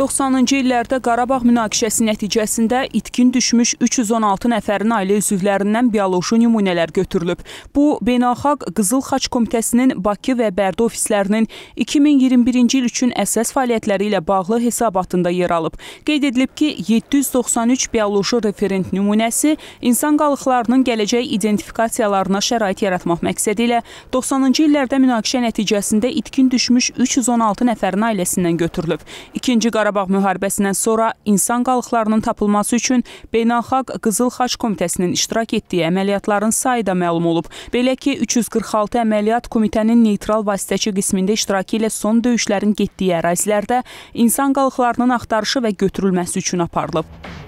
90-cı illərdə Qarabağ münaqişəsi nəticəsində itkin düşmüş 316 nəfərin ailə üzvlərindən bioloji nümunələr götürülüb. Bu, Beynəlxalq Qızıl Xaç Komitəsinin Bakı və Bərdə ofislərinin 2021-ci il üçün əsas fəaliyyətləri ilə bağlı hesabatında yer alıb. Qeyd edilib ki, 793 bioloji referent nümunəsi insan qalıqlarının gələcək identifikasiyalarına şərait yaratmaq məqsədi ilə 90-cı illərdə münaqişə nəticəsində itkin düşmüş 316 nəfərin ailəsindən götürülüb. İkinci Qarabağ Qarabağ müharibəsindən sonra insan qalıqlarının tapılması üçün Beynəlxalq Qızıl Xaç Komitəsinin iştirak etdiyi əməliyyatların sayı da məlum olub. Belə ki, 346 əməliyyat komitənin neytral vasitəçi qismində iştirakı ilə son döyüşlərin getdiyi ərazilərdə insan qalıqlarının axtarışı və götürülməsi üçün aparılıb.